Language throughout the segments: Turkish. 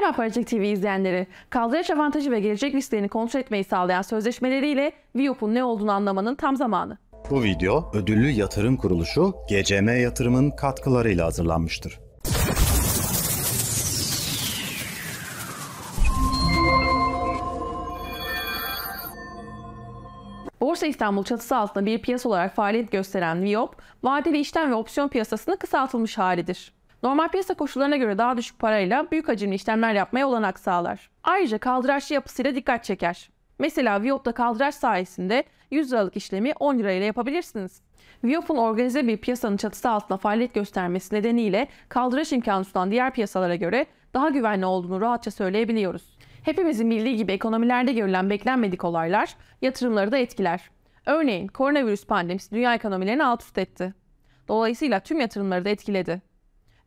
Merhaba Paracık TV izleyenleri. Kaldıraç avantajı ve gelecek risklerini kontrol etmeyi sağlayan sözleşmeleriyle Viop'un ne olduğunu anlamanın tam zamanı. Bu video ödüllü yatırım kuruluşu GCM Yatırım'ın katkılarıyla hazırlanmıştır. Borsa İstanbul çatısı altında bir piyasa olarak faaliyet gösteren Viop, vadeli işlem ve opsiyon piyasasını kısaltılmış halidir. Normal piyasa koşullarına göre daha düşük parayla büyük hacimli işlemler yapmaya olanak sağlar. Ayrıca kaldıraçlı yapısıyla dikkat çeker. Mesela Viop'ta kaldıraç sayesinde 100 liralık işlemi 10 lirayla yapabilirsiniz. Viop'un organize bir piyasanın çatısı altında faaliyet göstermesi nedeniyle kaldıraç imkanı sunan diğer piyasalara göre daha güvenli olduğunu rahatça söyleyebiliyoruz. Hepimizin bildiği gibi ekonomilerde görülen beklenmedik olaylar yatırımları da etkiler. Örneğin koronavirüs pandemisi dünya ekonomilerini alt üst etti. Dolayısıyla tüm yatırımları da etkiledi.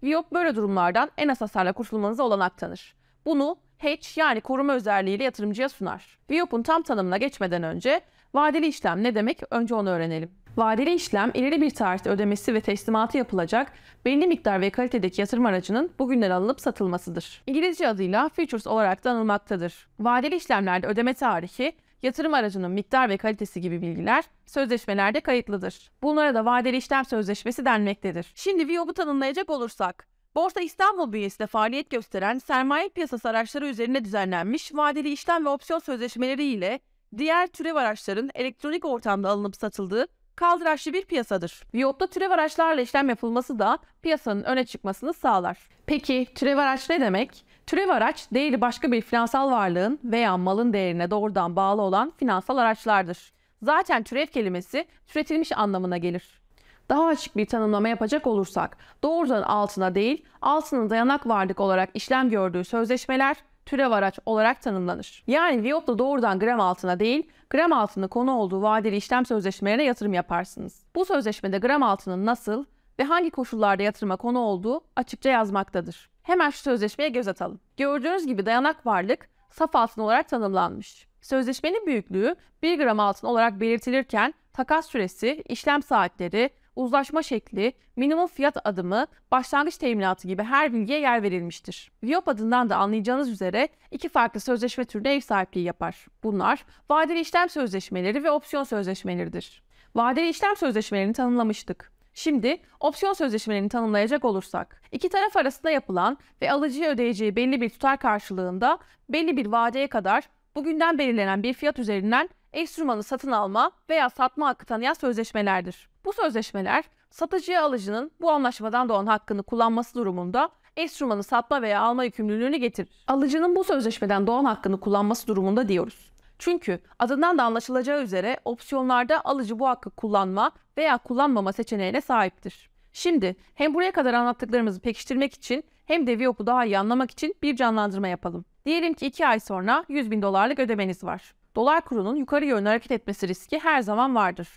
VIOP böyle durumlardan en az hasarla kurtulmanıza olanak tanır. Bunu hedge yani koruma özelliğiyle yatırımcıya sunar. VIOP'un tam tanımına geçmeden önce vadeli işlem ne demek önce onu öğrenelim. Vadeli işlem ileri bir tarihte ödemesi ve teslimatı yapılacak belli miktar ve kalitedeki yatırım aracının bugünden alınıp satılmasıdır. İngilizce adıyla futures olarak da anılmaktadır. Vadeli işlemlerde ödeme tarihi yatırım aracının miktar ve kalitesi gibi bilgiler sözleşmelerde kayıtlıdır. Bunlara da vadeli işlem sözleşmesi denmektedir. Şimdi VIOB'u tanımlayacak olursak, Borsa İstanbul bünyesinde faaliyet gösteren sermaye piyasası araçları üzerine düzenlenmiş vadeli işlem ve opsiyon sözleşmeleri ile diğer türev araçların elektronik ortamda alınıp satıldığı kaldıraçlı bir piyasadır. Viyop'ta türev araçlarla işlem yapılması da piyasanın öne çıkmasını sağlar. Peki türev araç ne demek? Türev araç değeri başka bir finansal varlığın veya malın değerine doğrudan bağlı olan finansal araçlardır. Zaten türev kelimesi türetilmiş anlamına gelir. Daha açık bir tanımlama yapacak olursak, doğrudan altına değil, altının dayanak varlık olarak işlem gördüğü sözleşmeler türev araç olarak tanımlanır. Yani Viyop da doğrudan gram altına değil, gram altını konu olduğu vadeli işlem sözleşmelerine yatırım yaparsınız. Bu sözleşmede gram altının nasıl ve hangi koşullarda yatırıma konu olduğu açıkça yazmaktadır. Hemen şu sözleşmeye göz atalım. Gördüğünüz gibi dayanak varlık saf altın olarak tanımlanmış. Sözleşmenin büyüklüğü 1 gram altın olarak belirtilirken takas süresi, işlem saatleri, uzlaşma şekli, minimum fiyat adımı, başlangıç teminatı gibi her bilgiye yer verilmiştir. Viyop adından da anlayacağınız üzere iki farklı sözleşme türüne ev sahipliği yapar. Bunlar vadeli işlem sözleşmeleri ve opsiyon sözleşmeleridir. Vadeli işlem sözleşmelerini tanımlamıştık. Şimdi opsiyon sözleşmelerini tanımlayacak olursak, iki taraf arasında yapılan ve alıcıya ödeyeceği belli bir tutar karşılığında belli bir vadeye kadar bugünden belirlenen bir fiyat üzerinden enstrümanı satın alma veya satma hakkı tanıyan sözleşmelerdir. Bu sözleşmeler satıcıya alıcının bu anlaşmadan doğan hakkını kullanması durumunda enstrümanı satma veya alma yükümlülüğünü getirir. Alıcının bu sözleşmeden doğan hakkını kullanması durumunda diyoruz. Çünkü adından da anlaşılacağı üzere opsiyonlarda alıcı bu hakkı kullanma veya kullanmama seçeneğine sahiptir. Şimdi hem buraya kadar anlattıklarımızı pekiştirmek için hem de Viop'u daha iyi anlamak için bir canlandırma yapalım. Diyelim ki 2 ay sonra 100 bin dolarlık ödemeniz var. Dolar kurunun yukarı yönlü hareket etmesi riski her zaman vardır.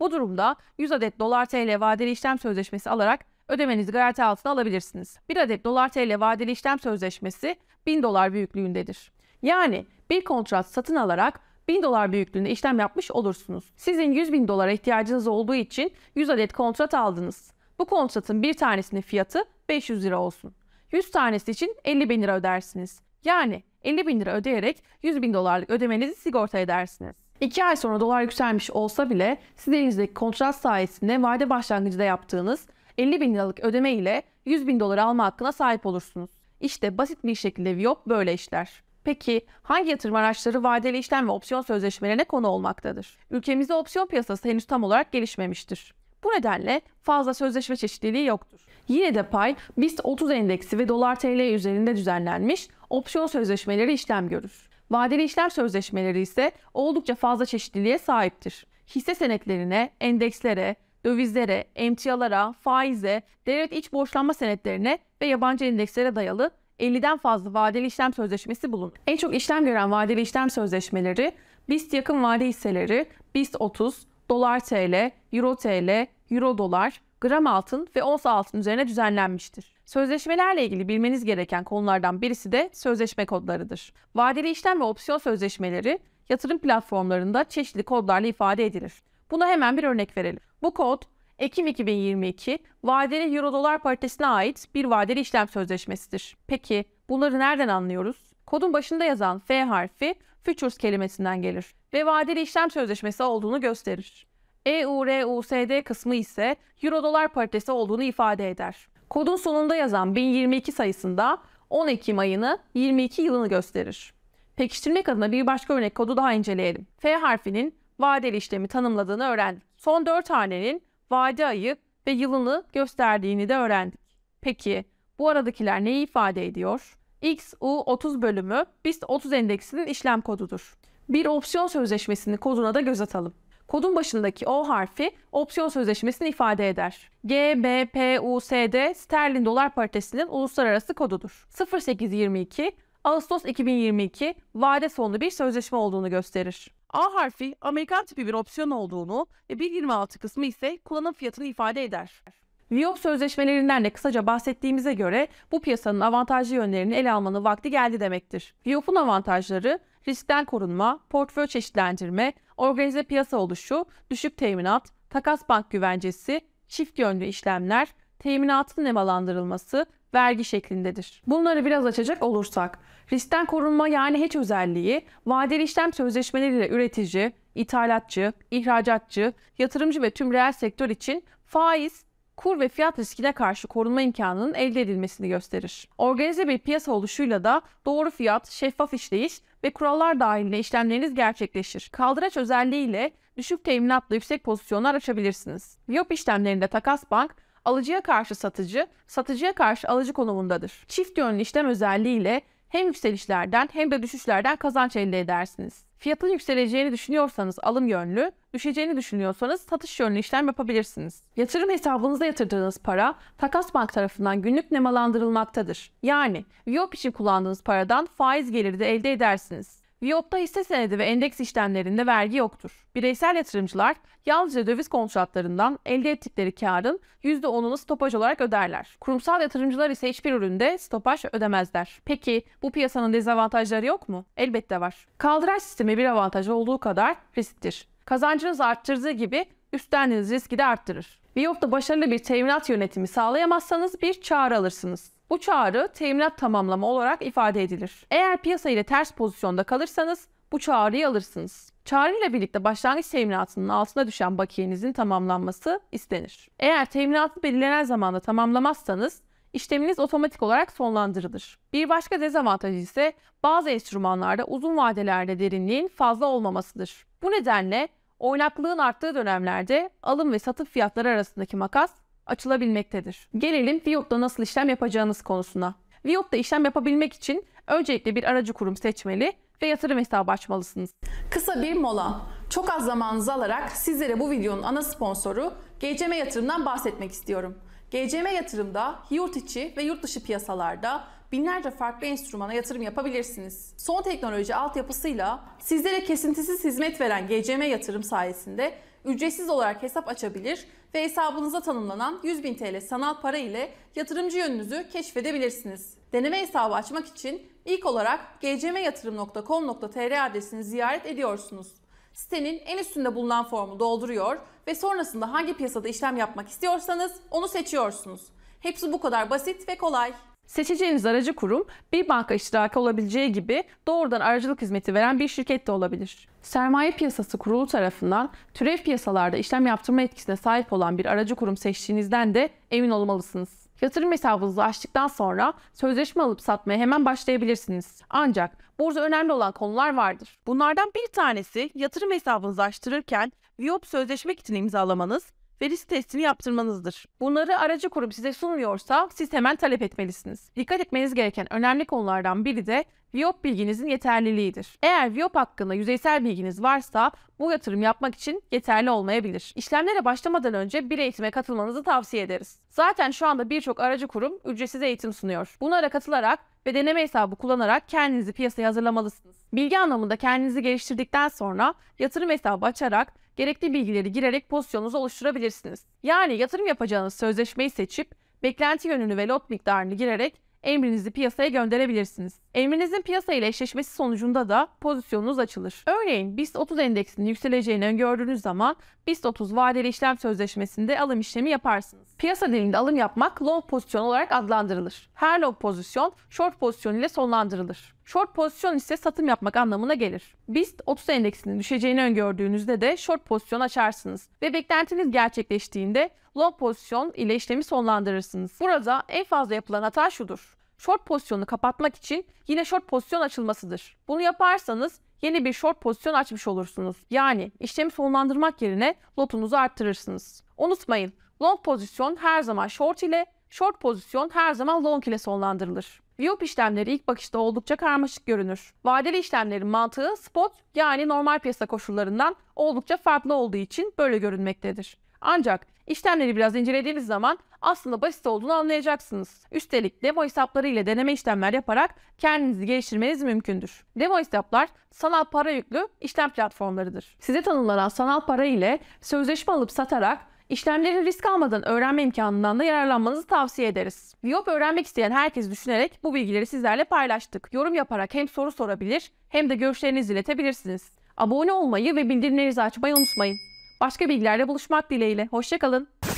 Bu durumda 100 adet dolar TL vadeli işlem sözleşmesi alarak ödemenizi garanti altına alabilirsiniz. 1 adet dolar TL vadeli işlem sözleşmesi 1000 dolar büyüklüğündedir. Yani bir kontrat satın alarak 1000 dolar büyüklüğünde işlem yapmış olursunuz. Sizin 100 bin dolara ihtiyacınız olduğu için 100 adet kontrat aldınız. Bu kontratın bir tanesinin fiyatı 500 lira olsun. 100 tanesi için 50 bin lira ödersiniz. Yani 50 bin lira ödeyerek 100 bin dolarlık ödemenizi sigorta edersiniz. 2 ay sonra dolar yükselmiş olsa bile siz elinizdeki kontrat sayesinde vade başlangıcında yaptığınız 50 bin liralık ödeme ile 100 bin dolar alma hakkına sahip olursunuz. İşte basit bir şekilde Viyop böyle işler. Peki hangi yatırım araçları vadeli işlem ve opsiyon sözleşmelerine konu olmaktadır? Ülkemizde opsiyon piyasası henüz tam olarak gelişmemiştir. Bu nedenle fazla sözleşme çeşitliliği yoktur. Yine de pay BIST 30 endeksi ve dolar TL üzerinde düzenlenmiş opsiyon sözleşmeleri işlem görür. Vadeli işlem sözleşmeleri ise oldukça fazla çeşitliliğe sahiptir. Hisse senetlerine, endekslere, dövizlere, emtialara, faize, devlet iç borçlanma senetlerine ve yabancı endekslere dayalı 50'den fazla vadeli işlem sözleşmesi bulunur. En çok işlem gören vadeli işlem sözleşmeleri BIST yakın vade hisseleri, BIST 30, dolar TL, euro TL, euro dolar, gram altın ve ons altın üzerine düzenlenmiştir. Sözleşmelerle ilgili bilmeniz gereken konulardan birisi de sözleşme kodlarıdır. Vadeli işlem ve opsiyon sözleşmeleri yatırım platformlarında çeşitli kodlarla ifade edilir. Buna hemen bir örnek verelim. Bu kod Ekim 2022 vadeli Euro Dolar paritesine ait bir vadeli işlem sözleşmesidir. Peki bunları nereden anlıyoruz? Kodun başında yazan F harfi futures kelimesinden gelir ve vadeli işlem sözleşmesi olduğunu gösterir. EURUSD kısmı ise Euro Dolar paritesi olduğunu ifade eder. Kodun sonunda yazan 1022 sayısında 10 Ekim ayını 22 yılını gösterir. Pekiştirmek adına bir başka örnek kodu daha inceleyelim. F harfinin vadeli işlemi tanımladığını öğrendik. Son 4 hanenin vade ayı ve yılını gösterdiğini de öğrendik. Peki bu aradakiler neyi ifade ediyor? XU30 bölümü BIST30 endeksinin işlem kodudur. Bir opsiyon sözleşmesinin koduna da göz atalım. Kodun başındaki O harfi opsiyon sözleşmesini ifade eder. GBPUSD sterlin dolar paritesinin uluslararası kodudur. 0822 Ağustos 2022 vade sonlu bir sözleşme olduğunu gösterir. A harfi Amerikan tipi bir opsiyon olduğunu ve 1.26 kısmı ise kullanım fiyatını ifade eder. New sözleşmelerinden de kısaca bahsettiğimize göre bu piyasanın avantajlı yönlerini ele almanın vakti geldi demektir. New avantajları riskten korunma, portföy çeşitlendirme, organize piyasa oluşu, düşük teminat, takas bank güvencesi, çift yönlü işlemler, teminatın nemalandırılması vergi şeklindedir. Bunları biraz açacak olursak, riskten korunma yani hiç özelliği, vadeli işlem sözleşmeleriyle üretici, ithalatçı, ihracatçı, yatırımcı ve tüm reel sektör için faiz, kur ve fiyat riskine karşı korunma imkanının elde edilmesini gösterir. Organize bir piyasa oluşuyla da doğru fiyat, şeffaf işleyiş ve kurallar dahilinde işlemleriniz gerçekleşir. Kaldıraç özelliğiyle düşük teminatla yüksek pozisyonlar açabilirsiniz. Viyop işlemlerinde takas bank alıcıya karşı satıcı, satıcıya karşı alıcı konumundadır. Çift yönlü işlem özelliğiyle hem yükselişlerden hem de düşüşlerden kazanç elde edersiniz. Fiyatın yükseleceğini düşünüyorsanız alım yönlü, düşeceğini düşünüyorsanız satış yönlü işlem yapabilirsiniz. Yatırım hesabınıza yatırdığınız para Takas Bank tarafından günlük nemalandırılmaktadır. Yani VIOP için kullandığınız paradan faiz geliri de elde edersiniz. Viyop'ta hisse senedi ve endeks işlemlerinde vergi yoktur. Bireysel yatırımcılar yalnızca döviz kontratlarından elde ettikleri karın %10'unu stopaj olarak öderler. Kurumsal yatırımcılar ise hiçbir üründe stopaj ödemezler. Peki bu piyasanın dezavantajları yok mu? Elbette var. Kaldıraç sistemi bir avantaj olduğu kadar risktir. Kazancınızı arttırdığı gibi üstlendiğiniz riski de arttırır. Viyof'ta başarılı bir teminat yönetimi sağlayamazsanız bir çağrı alırsınız. Bu çağrı teminat tamamlama olarak ifade edilir. Eğer piyasa ile ters pozisyonda kalırsanız bu çağrıyı alırsınız. Çağrı ile birlikte başlangıç teminatının altına düşen bakiyenizin tamamlanması istenir. Eğer teminatı belirlenen zamanda tamamlamazsanız işleminiz otomatik olarak sonlandırılır. Bir başka dezavantaj ise bazı enstrümanlarda uzun vadelerde derinliğin fazla olmamasıdır. Bu nedenle oynaklığın arttığı dönemlerde alım ve satış fiyatları arasındaki makas açılabilmektedir. Gelelim Viyop'ta nasıl işlem yapacağınız konusuna. Viyop'ta işlem yapabilmek için öncelikle bir aracı kurum seçmeli ve yatırım hesabı açmalısınız. Kısa bir mola. Çok az zamanınızı alarak sizlere bu videonun ana sponsoru GCM Yatırım'dan bahsetmek istiyorum. GCM yatırımda yurt içi ve yurt dışı piyasalarda binlerce farklı enstrümana yatırım yapabilirsiniz. Son teknoloji altyapısıyla sizlere kesintisiz hizmet veren GCM yatırım sayesinde ücretsiz olarak hesap açabilir ve hesabınıza tanımlanan 100.000 TL sanal para ile yatırımcı yönünüzü keşfedebilirsiniz. Deneme hesabı açmak için ilk olarak gcmyatırım.com.tr adresini ziyaret ediyorsunuz. Sitenin en üstünde bulunan formu dolduruyor ve sonrasında hangi piyasada işlem yapmak istiyorsanız onu seçiyorsunuz. Hepsi bu kadar basit ve kolay. Seçeceğiniz aracı kurum bir banka iştiraki olabileceği gibi doğrudan aracılık hizmeti veren bir şirket de olabilir. Sermaye Piyasası Kurulu tarafından türev piyasalarda işlem yaptırma etkisine sahip olan bir aracı kurum seçtiğinizden de emin olmalısınız. Yatırım hesabınızı açtıktan sonra sözleşme alıp satmaya hemen başlayabilirsiniz. Ancak burada önemli olan konular vardır. Bunlardan bir tanesi yatırım hesabınızı açtırırken VIOP sözleşme kitini imzalamanız ve risk testini yaptırmanızdır. Bunları aracı kurum size sunmuyorsa siz hemen talep etmelisiniz. Dikkat etmeniz gereken önemli konulardan biri de VIOP bilginizin yeterliliğidir. Eğer VIOP hakkında yüzeysel bilginiz varsa bu yatırım yapmak için yeterli olmayabilir. İşlemlere başlamadan önce bir eğitime katılmanızı tavsiye ederiz. Zaten şu anda birçok aracı kurum ücretsiz eğitim sunuyor. Bunlara katılarak ve deneme hesabı kullanarak kendinizi piyasaya hazırlamalısınız. Bilgi anlamında kendinizi geliştirdikten sonra yatırım hesabı açarak gerekli bilgileri girerek pozisyonunuzu oluşturabilirsiniz. Yani yatırım yapacağınız sözleşmeyi seçip beklenti yönünü ve lot miktarını girerek emrinizi piyasaya gönderebilirsiniz. Emrinizin piyasa ile eşleşmesi sonucunda da pozisyonunuz açılır. Örneğin BIST 30 endeksinin yükseleceğini öngördüğünüz zaman BIST 30 vadeli işlem sözleşmesinde alım işlemi yaparsınız. Piyasa dilinde alım yapmak long pozisyon olarak adlandırılır. Her long pozisyon short pozisyon ile sonlandırılır. Short pozisyon ise satım yapmak anlamına gelir. BIST 30 endeksinin düşeceğini öngördüğünüzde de short pozisyon açarsınız ve beklentiniz gerçekleştiğinde long pozisyon ile işlemi sonlandırırsınız. Burada en fazla yapılan hata şudur. Short pozisyonu kapatmak için yine short pozisyon açılmasıdır. Bunu yaparsanız yeni bir short pozisyon açmış olursunuz. Yani işlemi sonlandırmak yerine lotunuzu arttırırsınız. Unutmayın long pozisyon her zaman short ile short pozisyon her zaman long ile sonlandırılır. VWAP işlemleri ilk bakışta oldukça karmaşık görünür. Vadeli işlemlerin mantığı spot yani normal piyasa koşullarından oldukça farklı olduğu için böyle görünmektedir. Ancak İşlemleri biraz incelediğimiz zaman aslında basit olduğunu anlayacaksınız. Üstelik demo hesapları ile deneme işlemler yaparak kendinizi geliştirmeniz mümkündür. Demo hesaplar sanal para yüklü işlem platformlarıdır. Size tanımlanan sanal para ile sözleşme alıp satarak İşlemleri risk almadan öğrenme imkanından da yararlanmanızı tavsiye ederiz. Viyop öğrenmek isteyen herkes düşünerek bu bilgileri sizlerle paylaştık. Yorum yaparak hem soru sorabilir hem de görüşlerinizi iletebilirsiniz. Abone olmayı ve bildirimlerinizi açmayı unutmayın. Başka bilgilerle buluşmak dileğiyle. Hoşçakalın.